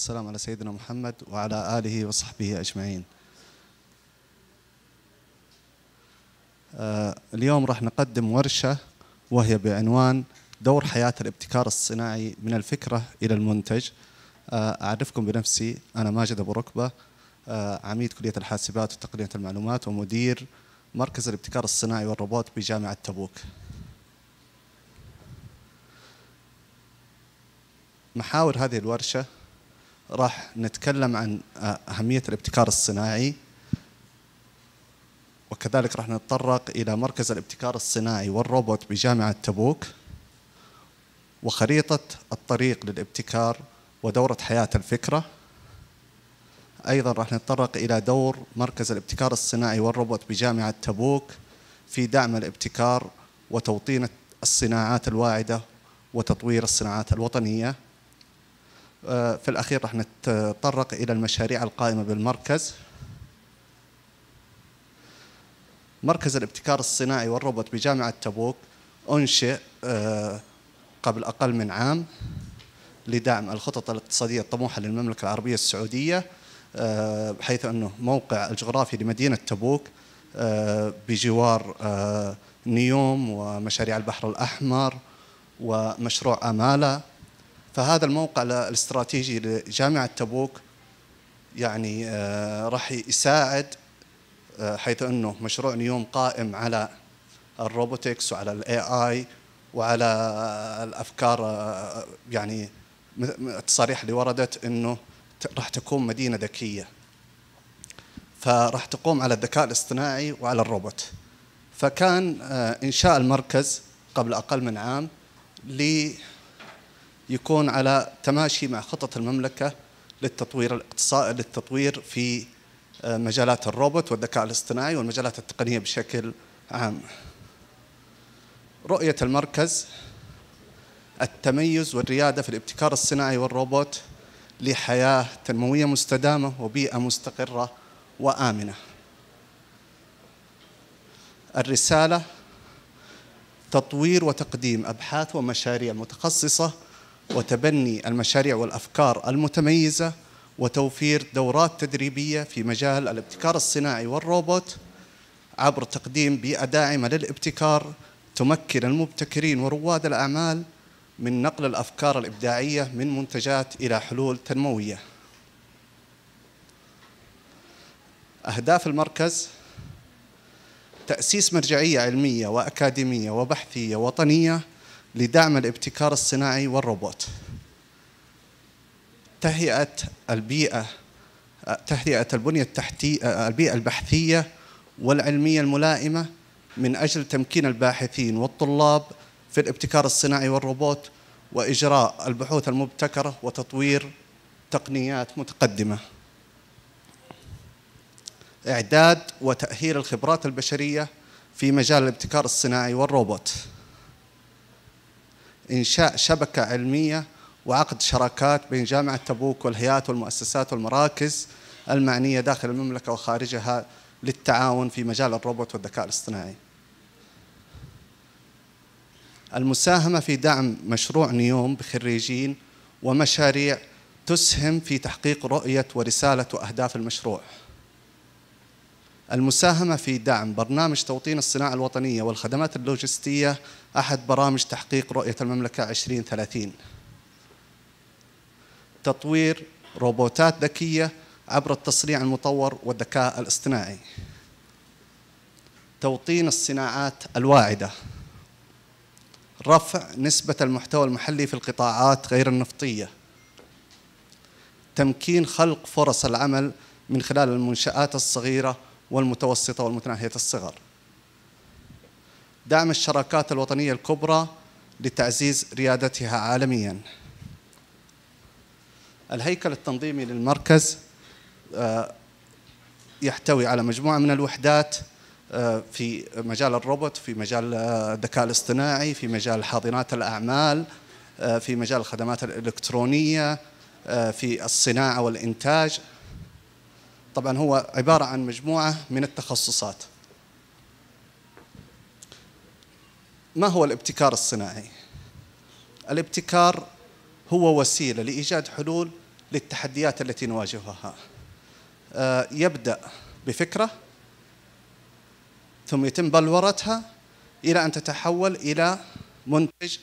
والسلام على سيدنا محمد وعلى آله وصحبه أجمعين آه، اليوم راح نقدم ورشة وهي بعنوان دور حياة الابتكار الصناعي من الفكرة إلى المنتج آه، أعرفكم بنفسي أنا ماجد أبو ركبة آه، عميد كلية الحاسبات وتقنية المعلومات ومدير مركز الابتكار الصناعي والروبوت بجامعة تبوك محاور هذه الورشة راح نتكلم عن أهمية الابتكار الصناعي وكذلك راح نتطرق إلى مركز الابتكار الصناعي والروبوت بجامعة تبوك وخريطة الطريق للابتكار ودورة حياة الفكرة أيضا راح نتطرق إلى دور مركز الابتكار الصناعي والروبوت بجامعة تبوك في دعم الابتكار وتوطين الصناعات الواعدة وتطوير الصناعات الوطنية آه، في الأخير راح نتطرق إلى المشاريع القائمة بالمركز مركز الابتكار الصناعي والروبوت بجامعة تبوك أنشئ آه، قبل أقل من عام لدعم الخطط الاقتصادية الطموحة للمملكة العربية السعودية آه، حيث أنه موقع الجغرافي لمدينة تبوك بجوار نيوم ومشاريع البحر الأحمر ومشروع أمالة فهذا الموقع الاستراتيجي لجامعة تبوك يعني آه، راح يساعد آه، حيث أنه مشروع نيوم قائم على الروبوتكس وعلى الاي اي وعلى الافكار آه، يعني التصاريح اللي وردت انه راح تكون مدينه ذكيه فراح تقوم على الذكاء الاصطناعي وعلى الروبوت فكان انشاء المركز قبل اقل من عام يكون على تماشي مع خطط المملكة للتطوير الاقتصادي للتطوير في آه، مجالات الروبوت والذكاء الاصطناعي والمجالات التقنية بشكل عام رؤية المركز التميز والريادة في الابتكار الصناعي والروبوت لحياة تنموية مستدامة وبيئة مستقرة وآمنة الرسالة تطوير وتقديم أبحاث ومشاريع متخصصة وتبني المشاريع والأفكار المتميزة وتوفير دورات تدريبية في مجال الابتكار الصناعي والروبوت عبر تقديم بيئة داعمة للابتكار تمكن المبتكرين ورواد الأعمال من نقل الأفكار الإبداعية من منتجات إلى حلول تنموية أهداف المركز تأسيس مرجعية علمية وأكاديمية وبحثية وطنية لدعم الابتكار الصناعي والروبوت تهيئة البيئة تهيئة البنية التحتية البيئة البحثية والعلمية الملائمة من أجل تمكين الباحثين والطلاب في الابتكار الصناعي والروبوت وإجراء البحوث المبتكرة وتطوير تقنيات متقدمة إعداد وتأهيل الخبرات البشرية في مجال الابتكار الصناعي والروبوت إنشاء شبكة علمية وعقد شراكات بين جامعة تبوك والهيئات والمؤسسات والمراكز المعنية داخل المملكة وخارجها للتعاون في مجال الروبوت والذكاء الاصطناعي المساهمة في دعم مشروع نيوم بخريجين ومشاريع تسهم في تحقيق رؤية ورسالة وأهداف المشروع المساهمة في دعم برنامج توطين الصناعة الوطنية والخدمات اللوجستية أحد برامج تحقيق رؤية المملكة 2030 تطوير روبوتات ذكية عبر التصنيع المطور والذكاء الاصطناعي توطين الصناعات الواعدة رفع نسبة المحتوى المحلي في القطاعات غير النفطية تمكين خلق فرص العمل من خلال المنشآت الصغيرة والمتوسطة والمتناهية الصغر دعم الشراكات الوطنية الكبرى لتعزيز ريادتها عالميا الهيكل التنظيمي للمركز آه، يحتوي على مجموعة من الوحدات آه، في مجال الروبوت في مجال آه، الذكاء الاصطناعي في مجال حاضنات الأعمال في مجال الخدمات الإلكترونية في الصناعة والإنتاج طبعا هو عبارة عن مجموعة من التخصصات ما هو الابتكار الصناعي؟ الابتكار هو وسيلة لإيجاد حلول للتحديات التي نواجهها آه، يبدأ بفكرة ثم يتم بلورتها إلى أن تتحول إلى منتج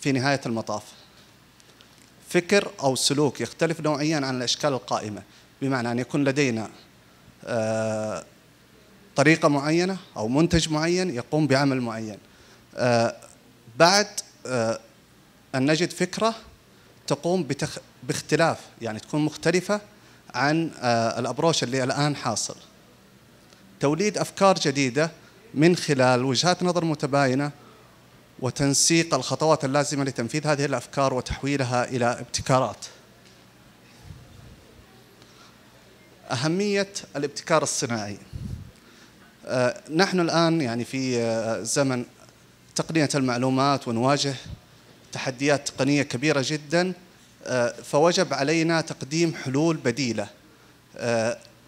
في نهاية المطاف فكر أو سلوك يختلف نوعيا عن الأشكال القائمة بمعنى أن يكون لدينا آه، طريقة معينة أو منتج معين يقوم بعمل معين آه، بعد آه، أن نجد فكرة تقوم بتخ... باختلاف يعني تكون مختلفة عن الأبروش اللي الآن حاصل توليد أفكار جديدة من خلال وجهات نظر متباينة وتنسيق الخطوات اللازمة لتنفيذ هذه الأفكار وتحويلها إلى ابتكارات أهمية الابتكار الصناعي آه، نحن الآن يعني في آه، زمن تقنية المعلومات ونواجه تحديات تقنية كبيرة جدا آه، فوجب علينا تقديم حلول بديلة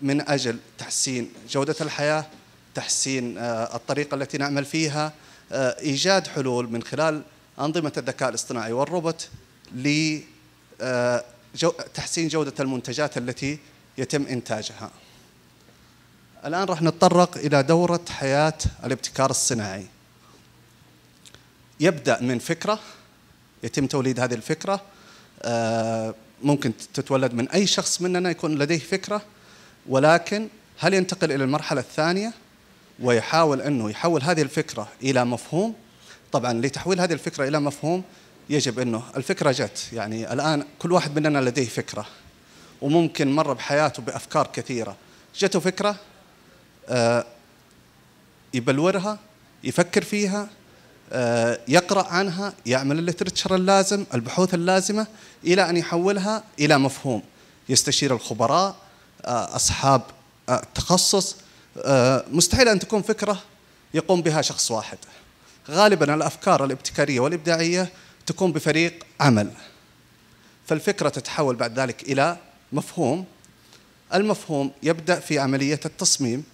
من أجل تحسين جودة الحياة تحسين الطريقة التي نعمل فيها إيجاد حلول من خلال أنظمة الذكاء الاصطناعي والروبوت لتحسين جودة المنتجات التي يتم إنتاجها الآن راح نتطرق إلى دورة حياة الابتكار الصناعي يبدأ من فكرة يتم توليد هذه الفكرة آه، ممكن تتولد من أي شخص مننا يكون لديه فكرة ولكن هل ينتقل إلى المرحلة الثانية ويحاول أنه يحول هذه الفكرة إلى مفهوم طبعا لتحويل هذه الفكرة إلى مفهوم يجب أنه الفكرة جت يعني الآن كل واحد مننا لديه فكرة وممكن مر بحياته بافكار كثيره جته فكره آه، يبلورها يفكر فيها آه، يقرا عنها يعمل الليترتشر اللازم البحوث اللازمه الى ان يحولها الى مفهوم يستشير الخبراء آه، اصحاب تخصص مستحيل ان تكون فكره يقوم بها شخص واحد غالبا الافكار الابتكاريه والابداعيه تكون بفريق عمل فالفكره تتحول بعد ذلك الى مفهوم المفهوم يبدأ في عملية التصميم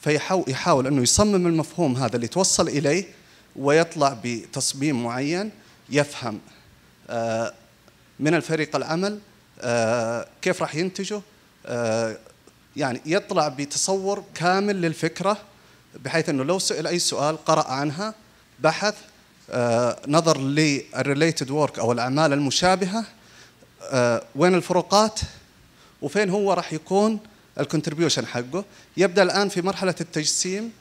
فيحاول أنه يصمم المفهوم هذا اللي توصل إليه ويطلع بتصميم معين يفهم آه، من الفريق العمل آه، كيف راح ينتجه آه، يعني يطلع بتصور كامل للفكرة بحيث أنه لو سئل أي سؤال قرأ عنها بحث نظر للريليتد ورك أو الأعمال المشابهة وين الفروقات وفين هو راح يكون الكونتريبيوشن حقه يبدا الان في مرحله التجسيم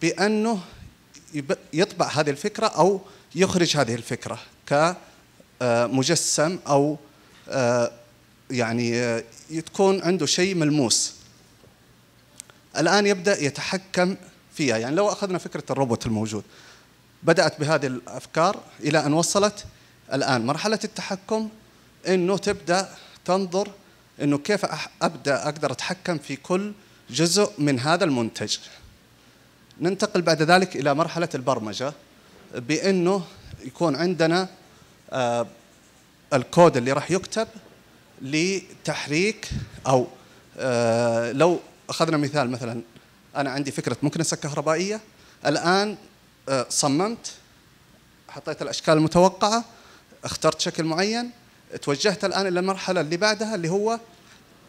بانه يطبع هذه الفكره او يخرج هذه الفكره كمجسم او آه، يعني آه، تكون عنده شيء ملموس الان يبدا يتحكم فيها يعني لو اخذنا فكره الروبوت الموجود بدات بهذه الافكار الى ان وصلت الان مرحله التحكم انه تبدا تنظر انه كيف ابدا اقدر اتحكم في كل جزء من هذا المنتج ننتقل بعد ذلك الى مرحله البرمجه بانه يكون عندنا آه، الكود اللي راح يكتب لتحريك او آه، لو اخذنا مثال مثلا انا عندي فكره مكنسه كهربائيه الان آه، صممت حطيت الاشكال المتوقعه اخترت شكل معين توجهت الآن إلى المرحلة اللي بعدها اللي هو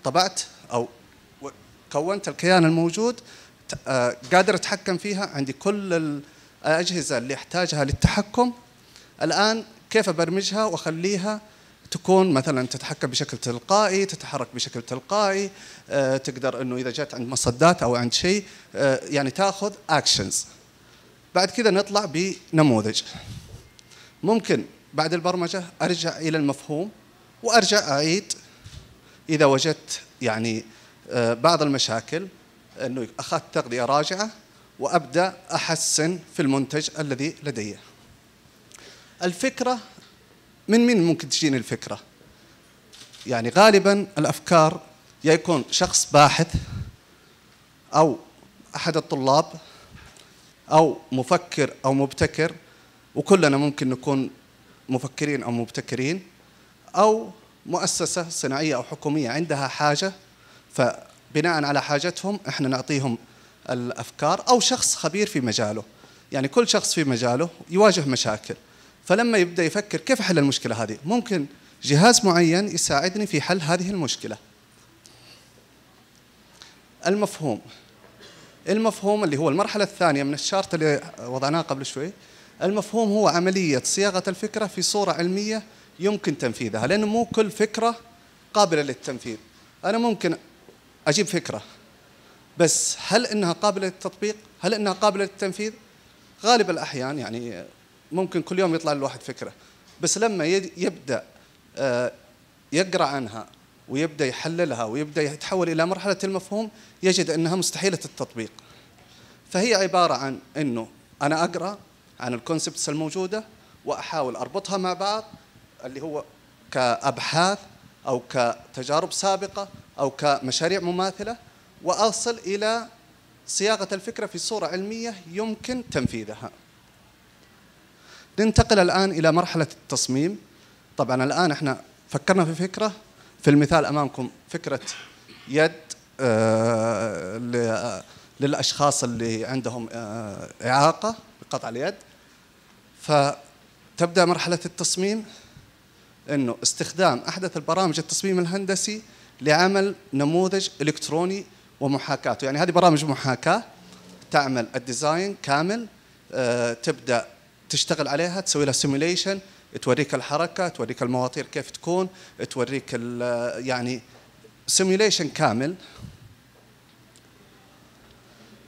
طبعت أو كونت الكيان الموجود آه، قادر أتحكم فيها عندي كل الأجهزة اللي أحتاجها للتحكم الآن كيف أبرمجها وأخليها تكون مثلا تتحكم بشكل تلقائي تتحرك بشكل تلقائي آه، تقدر انه اذا جت عند مصدات او عند شيء آه، يعني تاخذ اكشنز بعد كذا نطلع بنموذج ممكن بعد البرمجة أرجع إلى المفهوم وأرجع أعيد إذا وجدت يعني آه، بعض المشاكل أنه أخذت تغذية راجعة وأبدأ أحسن في المنتج الذي لدي الفكرة من مين ممكن تجيني الفكرة؟ يعني غالبا الأفكار يا يكون شخص باحث أو أحد الطلاب أو مفكر أو مبتكر وكلنا ممكن نكون مفكرين أو مبتكرين أو مؤسسة صناعية أو حكومية عندها حاجة فبناء على حاجتهم إحنا نعطيهم الأفكار أو شخص خبير في مجاله يعني كل شخص في مجاله يواجه مشاكل فلما يبدأ يفكر كيف أحل المشكلة هذه ممكن جهاز معين يساعدني في حل هذه المشكلة المفهوم المفهوم اللي هو المرحلة الثانية من الشارت اللي وضعناه قبل شوي المفهوم هو عملية صياغة الفكرة في صورة علمية يمكن تنفيذها لأنه مو كل فكرة قابلة للتنفيذ أنا ممكن أجيب فكرة بس هل إنها قابلة للتطبيق هل إنها قابلة للتنفيذ غالب الأحيان يعني ممكن كل يوم يطلع الواحد فكرة بس لما يبدأ آه، يقرأ عنها ويبدأ يحللها ويبدأ يتحول إلى مرحلة المفهوم يجد أنها مستحيلة التطبيق فهي عبارة عن أنه أنا أقرأ عن الكونسبتس الموجوده واحاول اربطها مع بعض اللي هو كابحاث او كتجارب سابقه او كمشاريع مماثله واصل الى صياغه الفكره في صوره علميه يمكن تنفيذها. ننتقل الان الى مرحله التصميم. طبعا الان احنا فكرنا في فكره في المثال امامكم فكره يد آه، للاشخاص اللي عندهم آه، اعاقه قطع اليد فتبدا مرحله التصميم انه استخدام احدث البرامج التصميم الهندسي لعمل نموذج الكتروني ومحاكاته يعني هذه برامج محاكاه تعمل الديزاين كامل آه، تبدا تشتغل عليها تسوي لها سيميليشن توريك الحركه توريك المواطير كيف تكون توريك آه، يعني سيميليشن كامل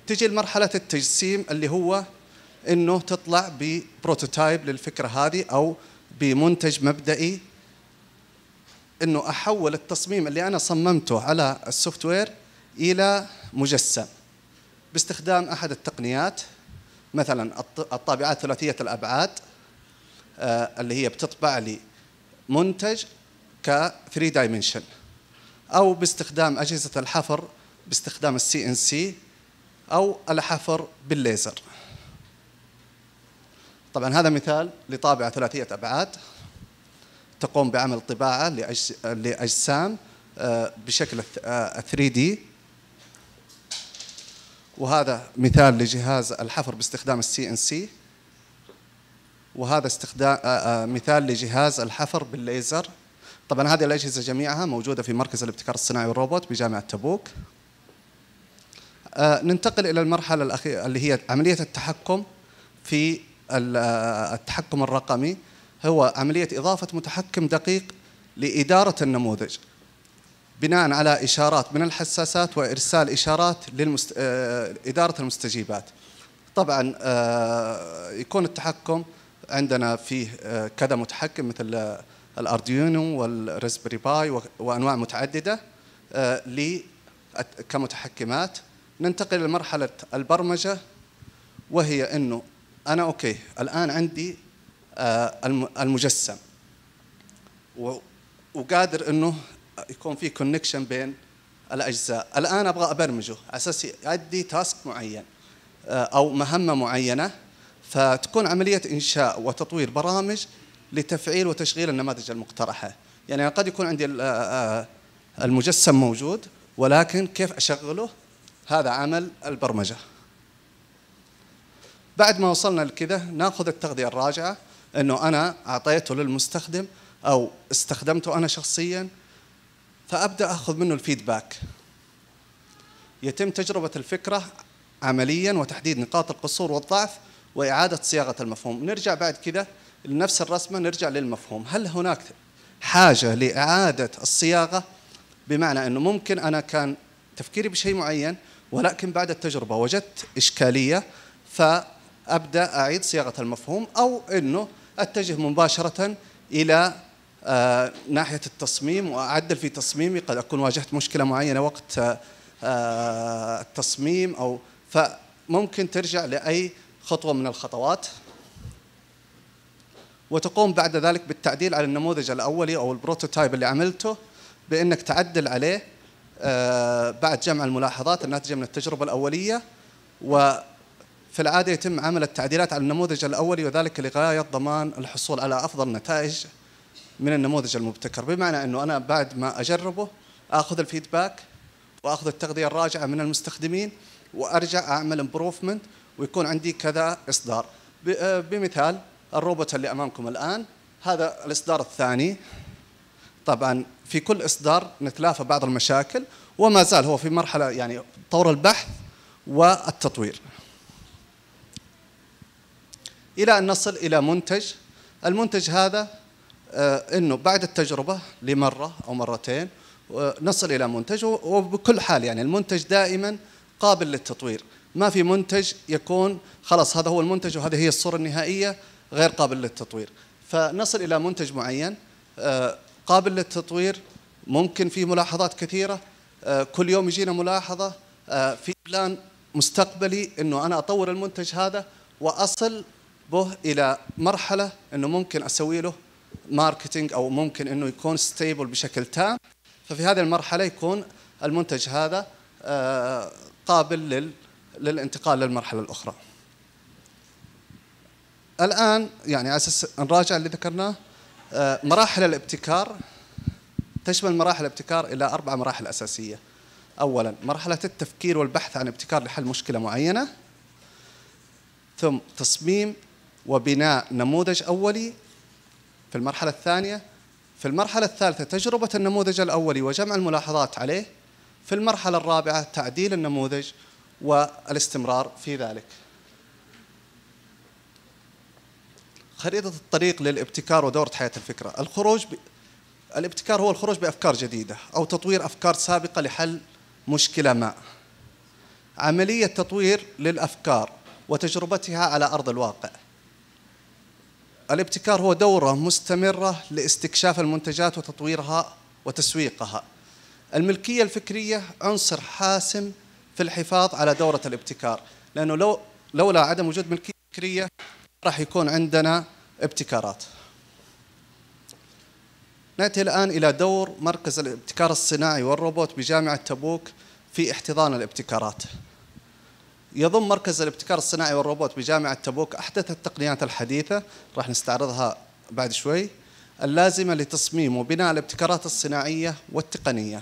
تجي لمرحله التجسيم اللي هو انه تطلع ببروتوتايب للفكره هذه او بمنتج مبدئي انه احول التصميم اللي انا صممته على السوفت وير الى مجسم باستخدام احد التقنيات مثلا الطابعات ثلاثيه الابعاد آه، اللي هي بتطبع لي منتج ك 3 دايمنشن او باستخدام اجهزه الحفر باستخدام السي ان سي او الحفر بالليزر طبعا هذا مثال لطابعة ثلاثية أبعاد تقوم بعمل طباعة لأجسام آه، بشكل 3 آه، دي وهذا مثال لجهاز الحفر باستخدام السي ان سي وهذا استخدام آه، مثال لجهاز الحفر بالليزر طبعا هذه الأجهزة جميعها موجودة في مركز الابتكار الصناعي والروبوت بجامعة تبوك ننتقل إلى المرحلة الأخيرة اللي هي عملية التحكم في التحكم الرقمي هو عملية إضافة متحكم دقيق لإدارة النموذج بناء على إشارات من الحساسات وإرسال إشارات لإدارة آه، المستجيبات طبعا آه، يكون التحكم عندنا فيه آه، كذا متحكم مثل الأردوينو والريزبري باي وأنواع متعددة كمتحكمات ننتقل لمرحلة البرمجة وهي أنه انا اوكي الان عندي آه، المجسم وقادر انه يكون في كونكشن بين الاجزاء الان ابغى ابرمجه على اساس يؤدي تاسك معين آه، او مهمه معينه فتكون عمليه انشاء وتطوير برامج لتفعيل وتشغيل النماذج المقترحه يعني قد يكون عندي آه، المجسم موجود ولكن كيف اشغله هذا عمل البرمجه بعد ما وصلنا لكذا ناخذ التغذيه الراجعه انه انا اعطيته للمستخدم او استخدمته انا شخصيا فابدا اخذ منه الفيدباك يتم تجربه الفكره عمليا وتحديد نقاط القصور والضعف واعاده صياغه المفهوم نرجع بعد كذا لنفس الرسمه نرجع للمفهوم هل هناك حاجه لاعاده الصياغه بمعنى انه ممكن انا كان تفكيري بشيء معين ولكن بعد التجربه وجدت اشكاليه ف ابدا اعيد صياغه المفهوم او انه اتجه مباشره الى آه، ناحيه التصميم واعدل في تصميمي قد اكون واجهت مشكله معينه وقت آه، التصميم او فممكن ترجع لاي خطوه من الخطوات وتقوم بعد ذلك بالتعديل على النموذج الاولي او البروتوتايب اللي عملته بانك تعدل عليه آه، بعد جمع الملاحظات الناتجه من التجربه الاوليه و في العادة يتم عمل التعديلات على النموذج الأولي وذلك لغاية ضمان الحصول على أفضل نتائج من النموذج المبتكر بمعنى أنه أنا بعد ما أجربه أخذ الفيدباك وأخذ التغذية الراجعة من المستخدمين وأرجع أعمل امبروفمنت ويكون عندي كذا إصدار آه، بمثال الروبوت اللي أمامكم الآن هذا الإصدار الثاني طبعا في كل إصدار نتلافى بعض المشاكل وما زال هو في مرحلة يعني طور البحث والتطوير إلى أن نصل إلى منتج المنتج هذا آه، أنه بعد التجربة لمرة أو مرتين آه، نصل إلى منتج وبكل حال يعني المنتج دائما قابل للتطوير ما في منتج يكون خلاص هذا هو المنتج وهذه هي الصورة النهائية غير قابل للتطوير فنصل إلى منتج معين آه، قابل للتطوير ممكن فيه ملاحظات كثيرة كل يوم يجينا ملاحظة في بلان مستقبلي أنه أنا أطور المنتج هذا وأصل به الى مرحله انه ممكن اسوي له ماركتينج او ممكن انه يكون ستيبل بشكل تام ففي هذه المرحله يكون المنتج هذا آه، قابل للانتقال للمرحله الاخرى. الان يعني على اساس نراجع اللي ذكرناه آه، مراحل الابتكار تشمل مراحل الابتكار الى اربع مراحل اساسيه. اولا مرحله التفكير والبحث عن ابتكار لحل مشكله معينه ثم تصميم وبناء نموذج أولي في المرحلة الثانية في المرحلة الثالثة تجربة النموذج الأولي وجمع الملاحظات عليه في المرحلة الرابعة تعديل النموذج والاستمرار في ذلك خريطة الطريق للابتكار ودورة حياة الفكرة الخروج ب... الابتكار هو الخروج بأفكار جديدة أو تطوير أفكار سابقة لحل مشكلة ما عملية تطوير للأفكار وتجربتها على أرض الواقع الابتكار هو دورة مستمرة لاستكشاف المنتجات وتطويرها وتسويقها الملكية الفكرية عنصر حاسم في الحفاظ على دورة الابتكار لأنه لو لولا عدم وجود ملكية فكرية راح يكون عندنا ابتكارات نأتي الآن إلى دور مركز الابتكار الصناعي والروبوت بجامعة تبوك في احتضان الابتكارات يضم مركز الابتكار الصناعي والروبوت بجامعة تبوك أحدث التقنيات الحديثة راح نستعرضها بعد شوي اللازمة لتصميم وبناء الابتكارات الصناعية والتقنية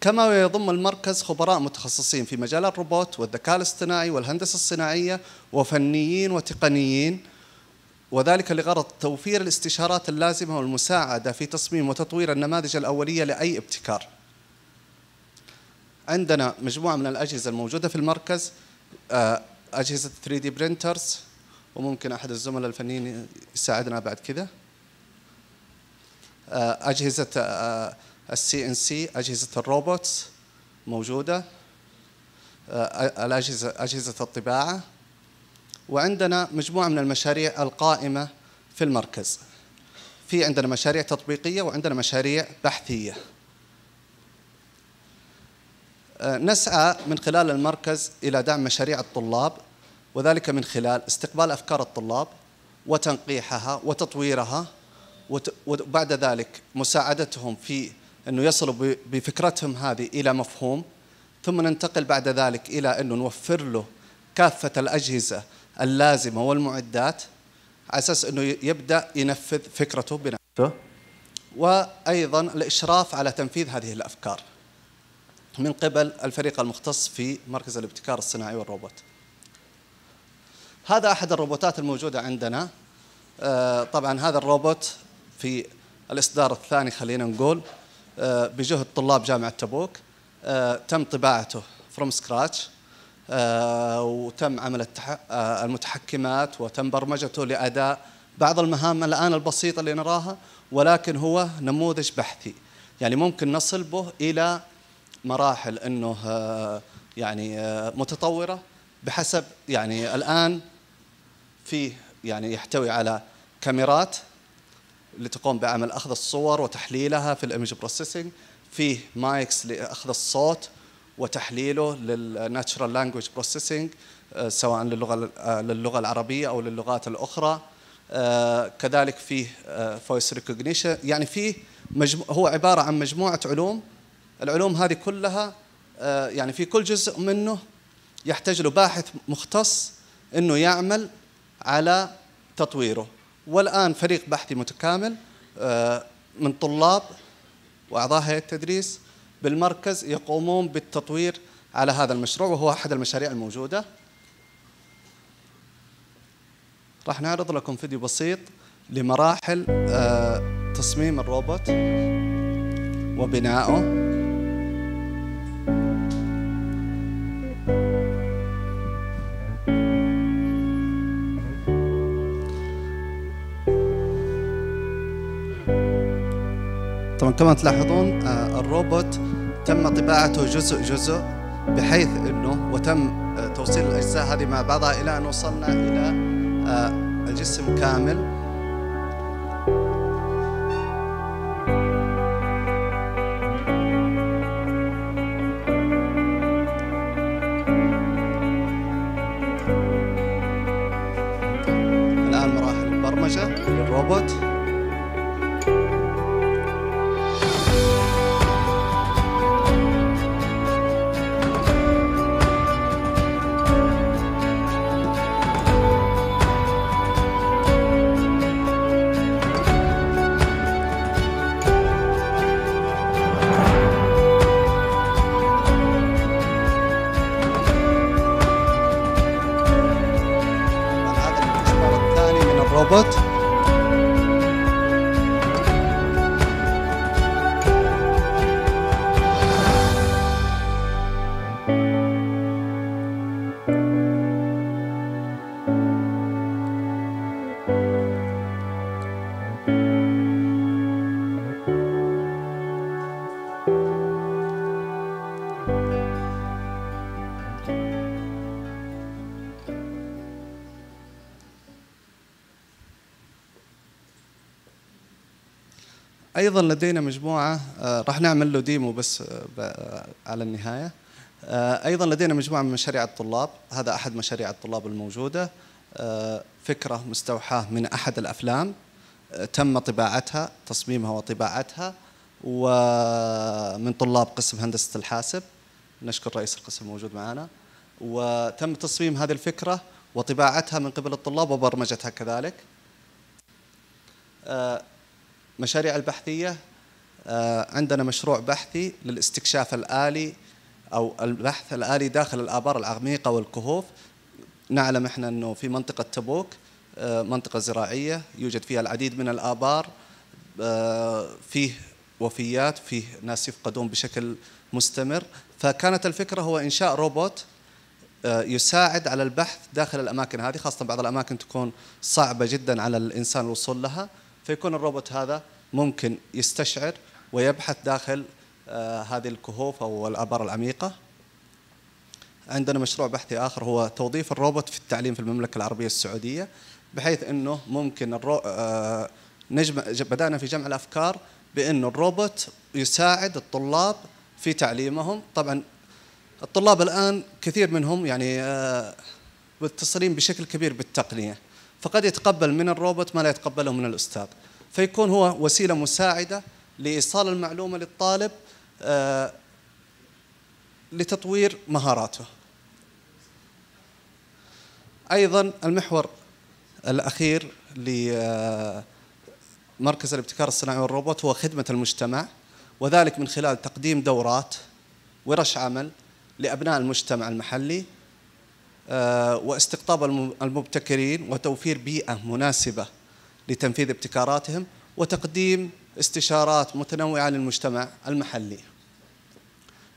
كما يضم المركز خبراء متخصصين في مجال الروبوت والذكاء الاصطناعي والهندسة الصناعية وفنيين وتقنيين وذلك لغرض توفير الاستشارات اللازمة والمساعدة في تصميم وتطوير النماذج الأولية لأي ابتكار عندنا مجموعه من الاجهزه الموجوده في المركز آه، اجهزه 3 دي printers وممكن احد الزملاء الفنيين يساعدنا بعد كذا آه، اجهزه آه، السي ان سي اجهزه الروبوتس موجوده الاجهزه اجهزه الطباعه وعندنا مجموعه من المشاريع القائمه في المركز في عندنا مشاريع تطبيقيه وعندنا مشاريع بحثيه آه، نسعى من خلال المركز إلى دعم مشاريع الطلاب وذلك من خلال استقبال أفكار الطلاب وتنقيحها وتطويرها وبعد ذلك مساعدتهم في أنه يصلوا بفكرتهم هذه إلى مفهوم ثم ننتقل بعد ذلك إلى أنه نوفر له كافة الأجهزة اللازمة والمعدات على أساس أنه يبدأ ينفذ فكرته بنفسه وأيضا الإشراف على تنفيذ هذه الأفكار من قبل الفريق المختص في مركز الابتكار الصناعي والروبوت هذا أحد الروبوتات الموجودة عندنا آه، طبعا هذا الروبوت في الإصدار الثاني خلينا نقول آه، بجهد طلاب جامعة تبوك آه، تم طباعته فروم سكراتش وتم عمل المتحكمات وتم برمجته لأداء بعض المهام الآن البسيطة اللي نراها ولكن هو نموذج بحثي يعني ممكن نصل به إلى مراحل انه آه، يعني آه، متطوره بحسب يعني الان فيه يعني يحتوي على كاميرات اللي تقوم بعمل اخذ الصور وتحليلها في الايمج بروسيسنج فيه مايكس لاخذ الصوت وتحليله للناتشرال لانجويج بروسيسنج سواء للغه آه، للغه العربيه او للغات الاخرى كذلك فيه فويس ريكوجنيشن يعني فيه هو عباره عن مجموعه علوم العلوم هذه كلها آه، يعني في كل جزء منه يحتاج له باحث مختص انه يعمل على تطويره والان فريق بحثي متكامل آه، من طلاب واعضاء هيئه التدريس بالمركز يقومون بالتطوير على هذا المشروع وهو احد المشاريع الموجوده راح نعرض لكم فيديو بسيط لمراحل آه، تصميم الروبوت وبنائه طبعا كما تلاحظون آه، الروبوت تم طباعته جزء جزء بحيث انه وتم آه، توصيل الاجزاء هذه مع بعضها الى ان وصلنا الى آه، الجسم كامل ايضا لدينا مجموعه آه، راح نعمل له ديمو بس آه، آه، على النهايه ايضا لدينا مجموعه من مشاريع الطلاب هذا احد مشاريع الطلاب الموجوده فكره مستوحاه من احد الافلام تم طباعتها تصميمها وطباعتها ومن طلاب قسم هندسه الحاسب نشكر رئيس القسم موجود معنا وتم تصميم هذه الفكره وطباعتها من قبل الطلاب وبرمجتها كذلك مشاريع البحثية آه، عندنا مشروع بحثي للاستكشاف الآلي أو البحث الآلي داخل الآبار العميقة والكهوف نعلم احنا أنه في منطقة تبوك آه، منطقة زراعية يوجد فيها العديد من الآبار آه، فيه وفيات فيه ناس يفقدون بشكل مستمر فكانت الفكرة هو إنشاء روبوت يساعد على البحث داخل الأماكن هذه خاصة بعض الأماكن تكون صعبة جدا على الإنسان الوصول لها فيكون الروبوت هذا ممكن يستشعر ويبحث داخل آه، هذه الكهوف أو الآبار العميقة عندنا مشروع بحثي آخر هو توظيف الروبوت في التعليم في المملكة العربية السعودية بحيث أنه ممكن الرو... آه، نجمع بدأنا في جمع الأفكار بأن الروبوت يساعد الطلاب في تعليمهم طبعا الطلاب الآن كثير منهم يعني آه، متصلين بشكل كبير بالتقنية فقد يتقبل من الروبوت ما لا يتقبله من الأستاذ فيكون هو وسيلة مساعدة لإيصال المعلومة للطالب آه، لتطوير مهاراته أيضا المحور الأخير لمركز آه، الابتكار الصناعي والروبوت هو خدمة المجتمع وذلك من خلال تقديم دورات ورش عمل لأبناء المجتمع المحلي آه، واستقطاب المبتكرين وتوفير بيئة مناسبة لتنفيذ ابتكاراتهم وتقديم استشارات متنوعة للمجتمع المحلي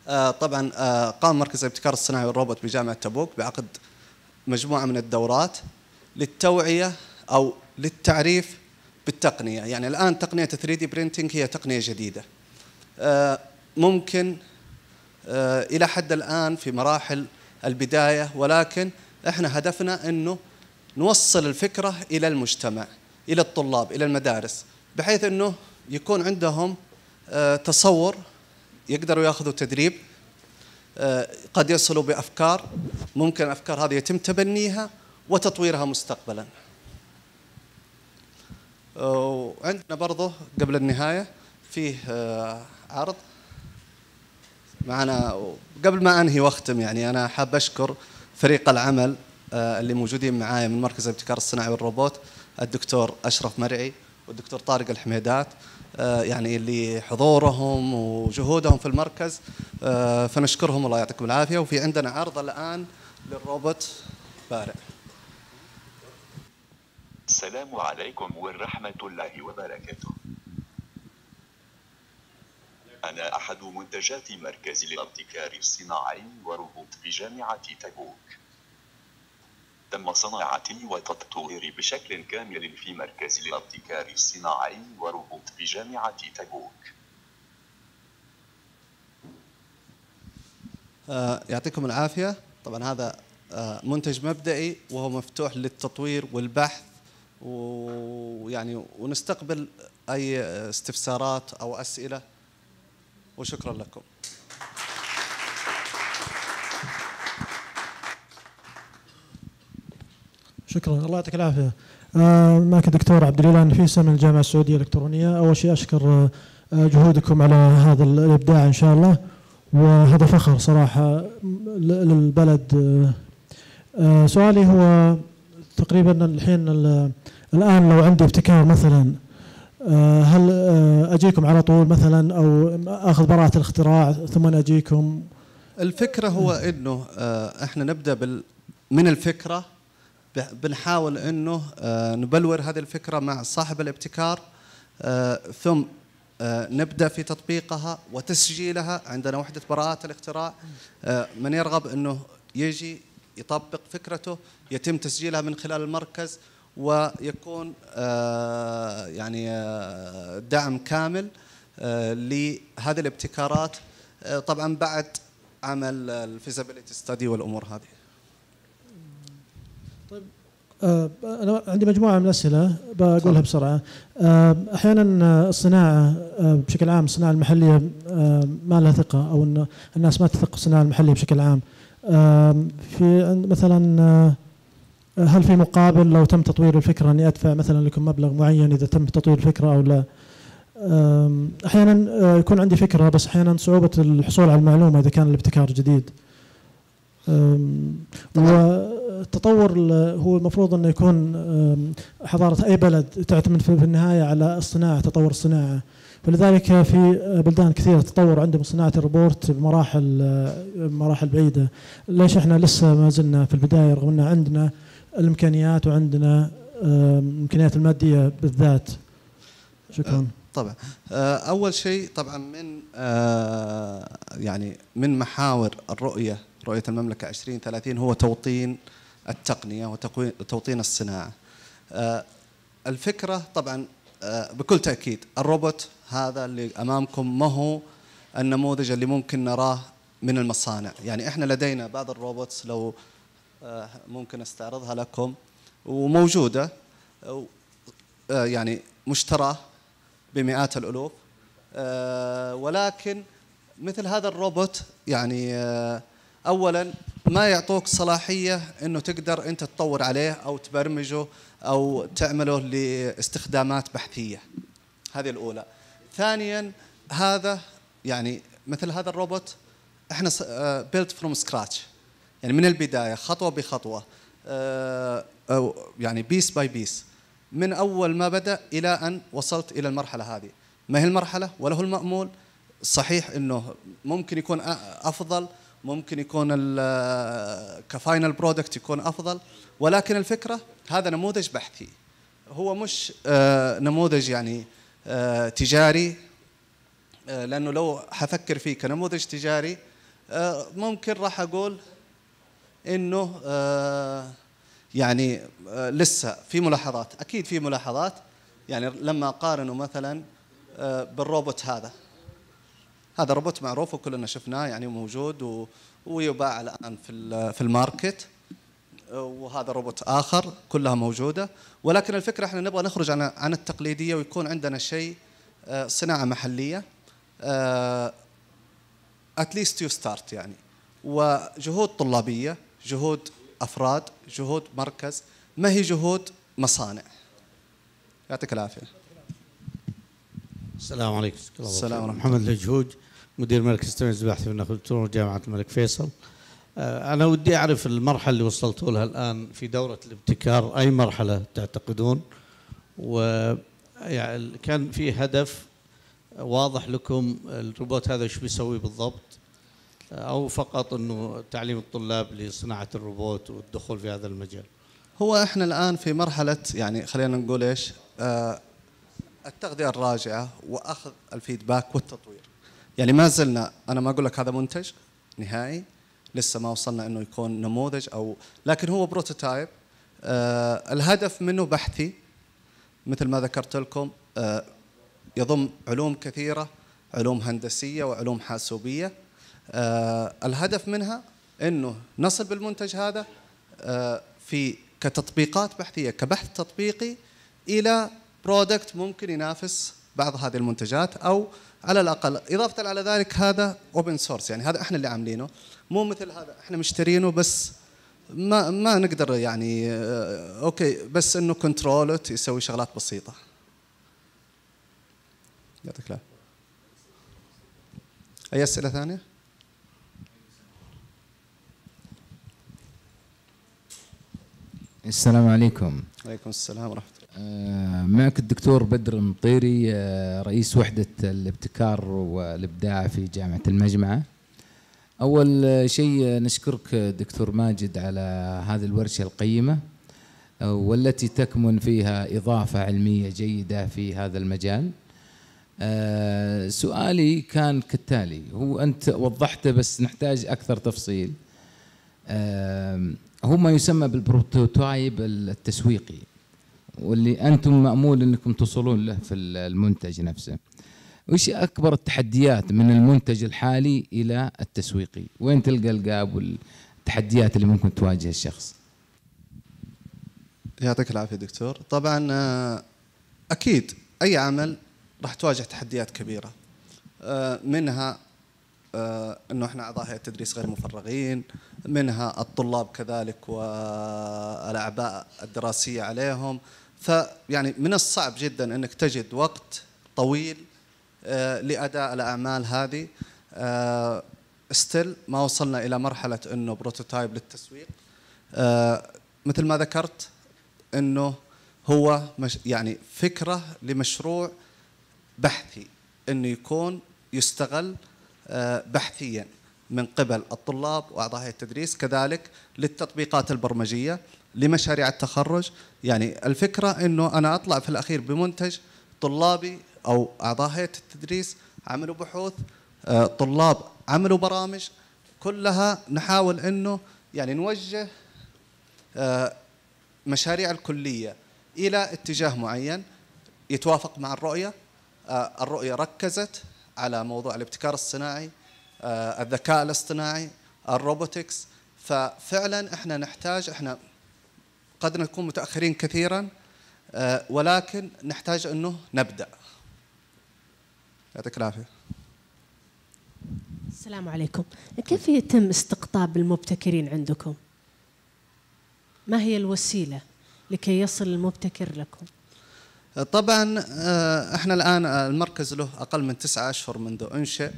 آه، طبعا آه، قام مركز الابتكار الصناعي والروبوت بجامعة تبوك بعقد مجموعة من الدورات للتوعية أو للتعريف بالتقنية يعني الآن تقنية 3D printing هي تقنية جديدة ممكن إلى حد الآن في مراحل البداية ولكن احنا هدفنا انه نوصل الفكرة إلى المجتمع إلى الطلاب إلى المدارس بحيث انه يكون عندهم آه، تصور يقدروا ياخذوا تدريب آه، قد يصلوا بأفكار ممكن أفكار هذه يتم تبنيها وتطويرها مستقبلا آه، وعندنا برضه قبل النهاية فيه عرض معنا قبل ما انهي واختم يعني انا حاب اشكر فريق العمل آه، اللي موجودين معايا من مركز الابتكار الصناعي والروبوت الدكتور اشرف مرعي والدكتور طارق الحميدات آه، يعني اللي حضورهم وجهودهم في المركز آه، فنشكرهم الله يعطيكم العافيه وفي عندنا عرض الان للروبوت بارع السلام عليكم ورحمه الله وبركاته أنا أحد منتجات مركز الابتكار الصناعي في بجامعة تبوك تم صناعتي وتطويري بشكل كامل في مركز الابتكار الصناعي في بجامعة تبوك آه يعطيكم العافية طبعا هذا آه منتج مبدئي وهو مفتوح للتطوير والبحث ويعني ونستقبل اي استفسارات او اسئله وشكرا لكم شكرا الله يعطيك العافيه آه معك الدكتور عبد الاله النفيسه من الجامعه السعوديه الالكترونيه اول شيء اشكر آه، جهودكم على هذا الابداع ان شاء الله وهذا فخر صراحه للبلد آه، آه، سؤالي هو تقريبا الحين الان لو عندي ابتكار مثلا آه، هل آه، اجيكم على طول مثلا او اخذ براءه الاختراع ثم اجيكم الفكره هو نعم. انه آه، احنا نبدا بال من الفكره بنحاول انه نبلور هذه الفكره مع صاحب الابتكار ثم نبدا في تطبيقها وتسجيلها عندنا وحده براءات الاختراع من يرغب انه يجي يطبق فكرته يتم تسجيلها من خلال المركز ويكون آه، يعني آه، دعم كامل آه، لهذه الابتكارات طبعا بعد عمل الفيزابيليتي ستدي والامور هذه. طيب انا عندي مجموعه من الاسئله بقولها بسرعه احيانا الصناعه بشكل عام الصناعه المحليه ما لها ثقه او ان الناس ما تثق في الصناعه المحليه بشكل عام في مثلا هل في مقابل لو تم تطوير الفكره اني ادفع مثلا لكم مبلغ معين اذا تم تطوير الفكره او لا؟ احيانا آه، يكون عندي فكره بس احيانا صعوبه الحصول على المعلومه اذا كان الابتكار جديد. والتطور هو المفروض انه يكون حضاره اي بلد تعتمد في النهايه على الصناعه تطور الصناعه. فلذلك في بلدان كثيره تطور عندهم صناعه الروبوت بمراحل آه، مراحل بعيده. ليش احنا لسه ما زلنا في البدايه رغم ان عندنا الامكانيات وعندنا الامكانيات الماديه بالذات شكرا آه، طبعا آه، اول شيء طبعا من آه، يعني من محاور الرؤيه رؤيه المملكه 2030 هو توطين التقنيه وتوطين الصناعه الفكره طبعا بكل تاكيد الروبوت هذا اللي امامكم ما هو النموذج اللي ممكن نراه من المصانع يعني احنا لدينا بعض الروبوتس لو آه، ممكن استعرضها لكم وموجوده آه، آه، يعني مشتراه بمئات الالوف ولكن مثل هذا الروبوت يعني اولا ما يعطوك صلاحيه انه تقدر انت تطور عليه او تبرمجه او تعمله لاستخدامات بحثيه هذه الاولى ثانيا هذا يعني مثل هذا الروبوت احنا بيلت فروم سكراتش يعني من البدايه خطوه بخطوه آه، أو يعني بيس باي بيس من اول ما بدا الى ان وصلت الى المرحله هذه ما هي المرحله ولا هو المامول صحيح انه ممكن يكون افضل ممكن يكون آه، كفاينل برودكت يكون افضل ولكن الفكره هذا نموذج بحثي هو مش آه، نموذج يعني تجاري لانه لو حفكر فيه كنموذج تجاري ممكن راح اقول انه آه، يعني آه، لسه في ملاحظات اكيد في ملاحظات يعني لما قارنوا مثلا آه، بالروبوت هذا هذا روبوت معروف وكلنا شفناه يعني موجود و... ويباع الان في في الماركت وهذا روبوت اخر كلها موجوده ولكن الفكره احنا نبغى نخرج عن عن التقليديه ويكون عندنا شيء صناعه محليه اتليست يو ستارت يعني وجهود طلابيه جهود افراد جهود مركز ما هي جهود مصانع يعطيك العافيه السلام عليكم السلام ورحمه محمد الجهود مدير مركز تميز البحث في النخب جامعه الملك فيصل آه، أنا ودي أعرف المرحلة اللي وصلتوا لها الآن في دورة الابتكار أي مرحلة تعتقدون و يعني كان في هدف واضح لكم الروبوت هذا ايش بيسوي بالضبط او فقط انه تعليم الطلاب لصناعه الروبوت والدخول في هذا المجال؟ هو احنا الان في مرحله يعني خلينا نقول ايش؟ آه التغذيه الراجعه واخذ الفيدباك والتطوير. يعني ما زلنا انا ما اقول لك هذا منتج نهائي لسه ما وصلنا انه يكون نموذج او لكن هو بروتوتايب آه الهدف منه بحثي مثل ما ذكرت لكم آه يضم علوم كثيره علوم هندسيه وعلوم حاسوبيه آه، الهدف منها انه نصب المنتج هذا آه، في كتطبيقات بحثيه كبحث تطبيقي الى برودكت ممكن ينافس بعض هذه المنتجات او على الاقل اضافه على ذلك هذا اوبن سورس يعني هذا احنا اللي عاملينه مو مثل هذا احنا مشترينه بس ما ما نقدر يعني آه، اوكي بس انه كنترولت يسوي شغلات بسيطه يعطيك العافيه اي اسئله ثانيه السلام عليكم وعليكم السلام ورحمة الله آه، معك الدكتور بدر مطيري آه، رئيس وحدة الابتكار والإبداع في جامعة المجمعة أول شيء نشكرك دكتور ماجد على هذه الورشة القيمة آه، والتي تكمن فيها إضافة علمية جيدة في هذا المجال سؤالي كان كالتالي هو أنت وضحته بس نحتاج أكثر تفصيل هو ما يسمى بالبروتوتايب التسويقي واللي انتم مامول انكم توصلون له في المنتج نفسه وش اكبر التحديات من المنتج الحالي الى التسويقي وين تلقى القاب والتحديات اللي ممكن تواجه الشخص يعطيك العافيه دكتور طبعا آه، اكيد اي عمل راح تواجه تحديات كبيره آه، منها آه، انه احنا اعضاء هيئه تدريس غير مفرغين منها الطلاب كذلك والاعباء الدراسيه عليهم فيعني من الصعب جدا انك تجد وقت طويل آه، لاداء الاعمال هذه ستيل آه، ما وصلنا الى مرحله انه بروتوتايب للتسويق مثل ما ذكرت انه هو مش يعني فكره لمشروع بحثي انه يكون يستغل آه، بحثيا من قبل الطلاب واعضاء هيئه التدريس كذلك للتطبيقات البرمجيه لمشاريع التخرج يعني الفكره انه انا اطلع في الاخير بمنتج طلابي او اعضاء هيئه التدريس عملوا بحوث آه، طلاب عملوا برامج كلها نحاول انه يعني نوجه آه، مشاريع الكليه الى اتجاه معين يتوافق مع الرؤيه الرؤيه ركزت على موضوع الابتكار الصناعي آه، الذكاء الاصطناعي الروبوتكس ففعلا احنا نحتاج احنا قد نكون متاخرين كثيرا آه، ولكن نحتاج انه نبدا يعطيك العافيه السلام عليكم كيف يتم استقطاب المبتكرين عندكم ما هي الوسيله لكي يصل المبتكر لكم طبعا آه، احنا الان آه، المركز له اقل من تسعة اشهر منذ انشئ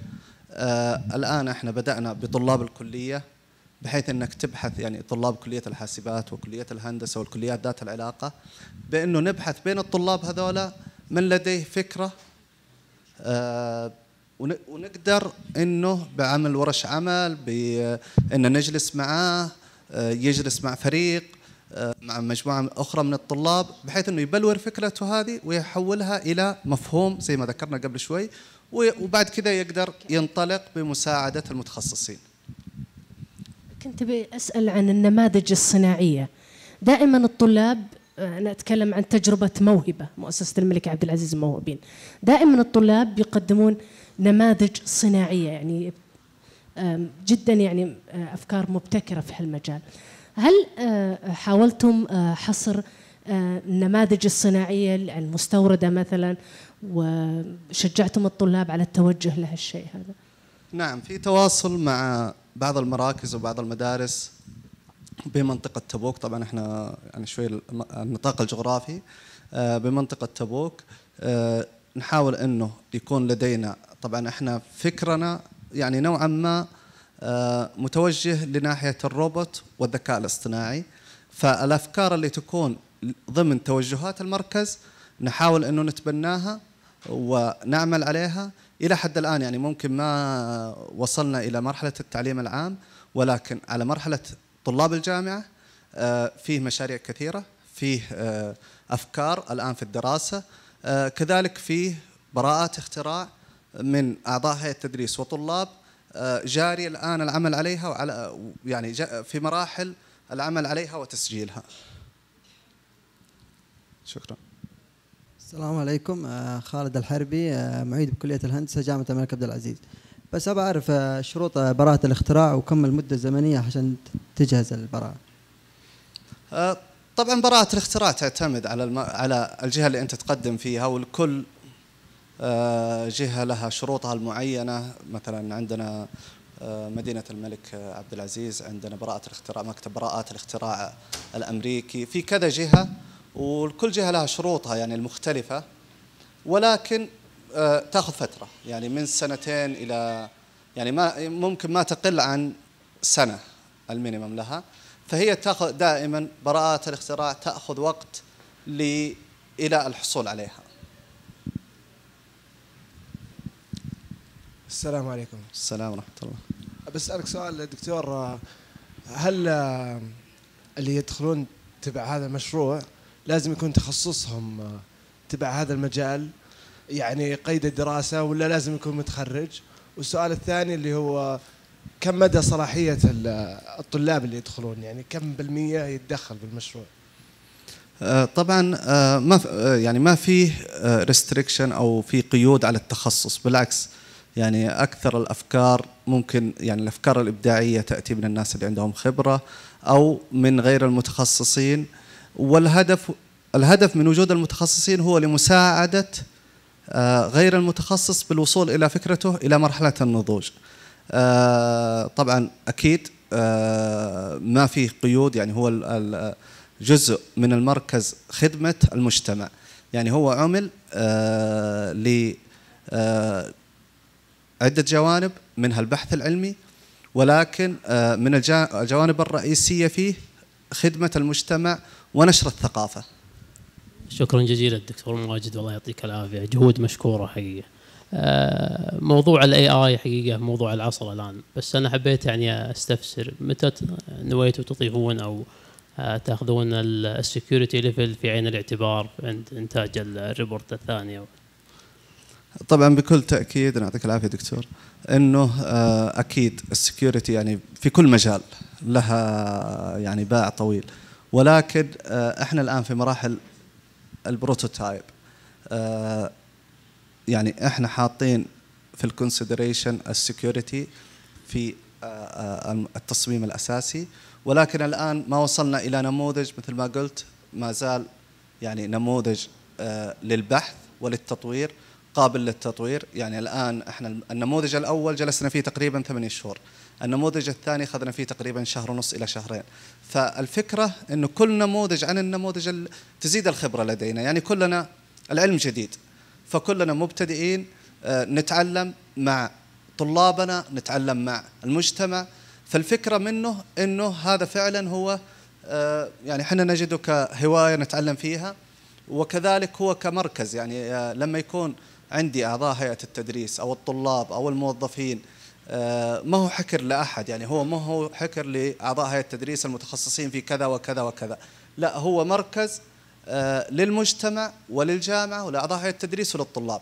آه، الان احنا بدانا بطلاب الكليه بحيث انك تبحث يعني طلاب كليه الحاسبات وكليه الهندسه والكليات ذات العلاقه بانه نبحث بين الطلاب هذولا من لديه فكره ونقدر انه بعمل ورش عمل بان نجلس معاه يجلس مع فريق مع مجموعة أخرى من الطلاب بحيث أنه يبلور فكرته هذه ويحولها إلى مفهوم زي ما ذكرنا قبل شوي وبعد كذا يقدر ينطلق بمساعدة المتخصصين كنت أسأل عن النماذج الصناعية دائما الطلاب آه، أنا أتكلم عن تجربة موهبة مؤسسة الملك عبد العزيز الموهوبين دائما الطلاب يقدمون نماذج صناعية يعني جدا يعني آه، أفكار مبتكرة في هالمجال هل آه، حاولتم آه، حصر آه، النماذج الصناعية المستوردة مثلا وشجعتم الطلاب على التوجه لهالشيء هذا نعم في تواصل مع بعض المراكز وبعض المدارس بمنطقة تبوك طبعا احنا يعني شوي النطاق الجغرافي بمنطقة تبوك نحاول انه يكون لدينا طبعا احنا فكرنا يعني نوعا ما آه، متوجه لناحيه الروبوت والذكاء الاصطناعي فالافكار اللي تكون ضمن توجهات المركز نحاول انه نتبناها ونعمل عليها الى حد الان يعني ممكن ما وصلنا الى مرحله التعليم العام ولكن على مرحله طلاب الجامعه آه، فيه مشاريع كثيره فيه آه، افكار الان في الدراسه كذلك فيه براءات اختراع من اعضاء هيئه التدريس وطلاب آه، جاري الآن العمل عليها وعلى يعني في مراحل العمل عليها وتسجيلها شكرا السلام عليكم آه، خالد الحربي آه، معيد بكلية الهندسة جامعة الملك عبد العزيز بس أبغى أعرف شروط براءة الاختراع وكم المدة الزمنية عشان تجهز البراءة طبعا براءة الاختراع تعتمد على على الجهة اللي أنت تقدم فيها والكل آه، جهة لها شروطها المعينة مثلا عندنا آه، مدينة الملك عبد العزيز عندنا براءة الاختراع مكتب براءات الاختراع الأمريكي في كذا جهة وكل جهة لها شروطها يعني المختلفة ولكن آه، تاخذ فترة يعني من سنتين إلى يعني ما ممكن ما تقل عن سنة المينيمم لها فهي تاخذ دائما براءات الاختراع تاخذ وقت الى الحصول عليها السلام عليكم السلام ورحمة الله بسألك سؤال دكتور هل اللي يدخلون تبع هذا المشروع لازم يكون تخصصهم تبع هذا المجال يعني قيد الدراسة ولا لازم يكون متخرج والسؤال الثاني اللي هو كم مدى صلاحية الطلاب اللي يدخلون يعني كم بالمية يتدخل بالمشروع أه، طبعا أه، ما أه، يعني ما فيه ريستريكشن او في قيود على التخصص بالعكس يعني اكثر الافكار ممكن يعني الافكار الابداعيه تاتي من الناس اللي عندهم خبره او من غير المتخصصين والهدف الهدف من وجود المتخصصين هو لمساعده آه، غير المتخصص بالوصول الى فكرته الى مرحله النضوج. آه، طبعا اكيد آه، ما في قيود يعني هو جزء من المركز خدمه المجتمع. يعني هو عمل ل عدة جوانب منها البحث العلمي ولكن آه، من الجوانب الرئيسية فيه خدمة المجتمع ونشر الثقافة شكرا جزيلا دكتور مواجد والله يعطيك العافية جهود مشكورة حقيقة آه، موضوع الاي اي حقيقه موضوع العصر الان بس انا حبيت يعني استفسر متى نويتوا تضيفون او آه، تاخذون السكيورتي ليفل في عين الاعتبار عند انتاج الريبورت الثاني طبعا بكل تاكيد يعطيك العافيه دكتور انه آه، اكيد السكيورتي يعني في كل مجال لها يعني باع طويل ولكن آه، احنا الان في مراحل البروتوتايب آه، يعني احنا حاطين في الكونسيدريشن السكيورتي في التصميم الاساسي ولكن الان ما وصلنا الى نموذج مثل ما قلت ما زال يعني نموذج للبحث وللتطوير قابل للتطوير يعني الآن احنا النموذج الأول جلسنا فيه تقريبا ثمانية شهور النموذج الثاني أخذنا فيه تقريبا شهر ونص إلى شهرين فالفكرة أنه كل نموذج عن النموذج تزيد الخبرة لدينا يعني كلنا العلم جديد فكلنا مبتدئين آه، نتعلم مع طلابنا نتعلم مع المجتمع فالفكرة منه أنه هذا فعلا هو آه، يعني احنا نجده كهواية نتعلم فيها وكذلك هو كمركز يعني آه، لما يكون عندي أعضاء هيئة التدريس أو الطلاب أو الموظفين آه، ما هو حكر لأحد يعني هو ما هو حكر لأعضاء هيئة التدريس المتخصصين في كذا وكذا وكذا لا هو مركز آه، للمجتمع وللجامعة ولأعضاء هيئة التدريس وللطلاب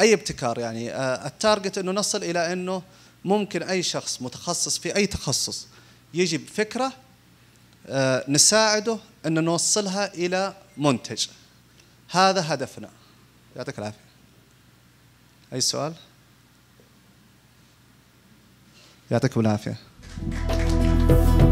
أي ابتكار يعني آه، التارجت أنه نصل إلى أنه ممكن أي شخص متخصص في أي تخصص يجي بفكرة نساعده أن نوصلها إلى منتج هذا هدفنا يعطيك العافية أي سؤال؟ يعطيكم العافية